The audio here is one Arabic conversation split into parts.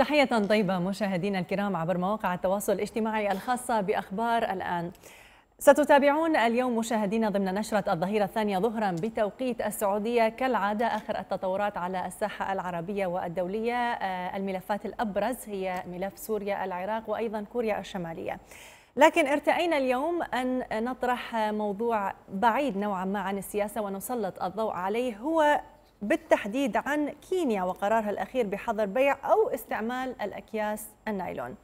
تحية طيبة مشاهدينا الكرام عبر مواقع التواصل الاجتماعي الخاصة بأخبار الآن ستتابعون اليوم مشاهدينا ضمن نشرة الظهيرة الثانية ظهرا بتوقيت السعودية كالعادة آخر التطورات على الساحة العربية والدولية آه، الملفات الأبرز هي ملف سوريا العراق وأيضا كوريا الشمالية لكن ارتئينا اليوم أن نطرح موضوع بعيد نوعا ما عن السياسة ونسلط الضوء عليه هو بالتحديد عن كينيا وقرارها الأخير بحظر بيع أو استعمال الأكياس النايلون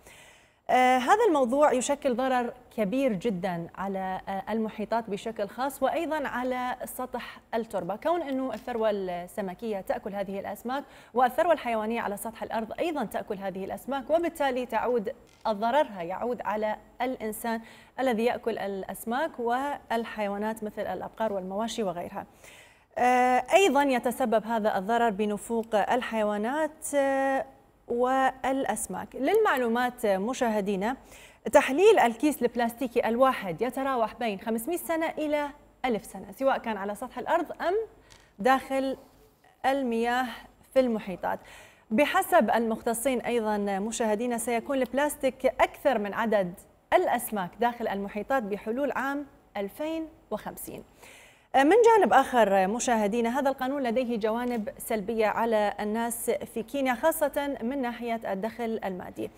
آه، هذا الموضوع يشكل ضرر كبير جدا على آه، المحيطات بشكل خاص وايضا على سطح التربه، كون انه الثروه السمكيه تاكل هذه الاسماك والثروه الحيوانيه على سطح الارض ايضا تاكل هذه الاسماك وبالتالي تعود ضررها يعود على الانسان الذي ياكل الاسماك والحيوانات مثل الابقار والمواشي وغيرها. آه، أيضا يتسبب هذا الضرر بنفوق الحيوانات آه، والأسماك للمعلومات آه، مشاهدينا تحليل الكيس البلاستيكي الواحد يتراوح بين 500 سنة إلى 1000 سنة سواء كان على سطح الأرض أم داخل المياه في المحيطات بحسب المختصين أيضا مشاهدينا سيكون البلاستيك أكثر من عدد الأسماك داخل المحيطات بحلول عام 2050 من جانب آخر مشاهدينا هذا القانون لديه جوانب سلبية على الناس في كينيا خاصة من ناحية الدخل المادي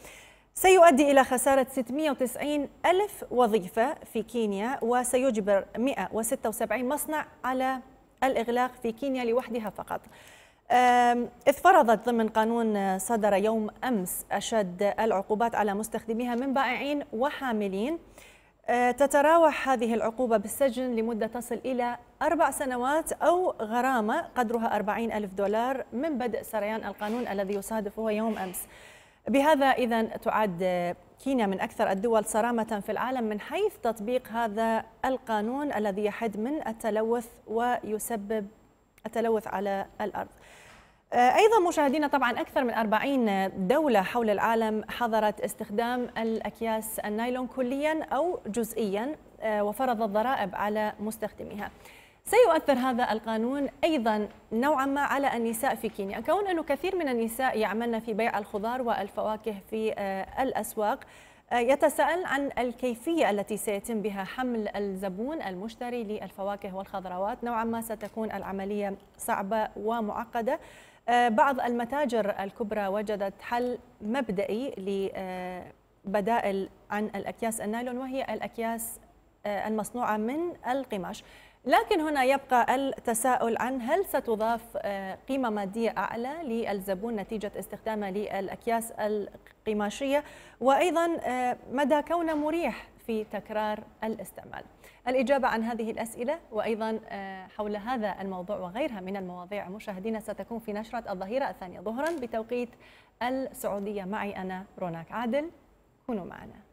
سيؤدي إلى خسارة 690 ألف وظيفة في كينيا وسيجبر 176 مصنع على الإغلاق في كينيا لوحدها فقط إذ فرضت ضمن قانون صدر يوم أمس أشد العقوبات على مستخدميها من بائعين وحاملين آه، تتراوح هذه العقوبة بالسجن لمدة تصل إلى أربع سنوات أو غرامة قدرها أربعين ألف دولار من بدء سريان القانون الذي يصادف هو يوم أمس بهذا إذا تعد كينيا من أكثر الدول صرامة في العالم من حيث تطبيق هذا القانون الذي يحد من التلوث ويسبب التلوث على الأرض آه، أيضا مشاهدينا طبعا أكثر من 40 دولة حول العالم حظرت استخدام الأكياس النايلون كليا أو جزئيا آه، وفرضت ضرائب على مستخدميها سيؤثر هذا القانون أيضا نوعا ما على النساء في كينيا كون أنه كثير من النساء يعملن في بيع الخضار والفواكه في آه، الأسواق يتساءل عن الكيفية التي سيتم بها حمل الزبون المشتري للفواكه والخضروات نوعا ما ستكون العملية صعبة ومعقدة آه، بعض المتاجر الكبرى وجدت حل مبدئي لبدائل آه، عن الأكياس النايلون وهي الأكياس آه، المصنوعة من القماش لكن هنا يبقى التساؤل عن هل ستضاف قيمة مادية أعلى للزبون نتيجة استخدامه للأكياس القماشية وأيضا مدى كونه مريح في تكرار الاستعمال الإجابة عن هذه الأسئلة وأيضا آه، حول هذا الموضوع وغيرها من المواضيع مشاهدينا ستكون في نشرة الظهيرة الثانية ظهرا بتوقيت السعودية معي أنا روناك عادل كونوا معنا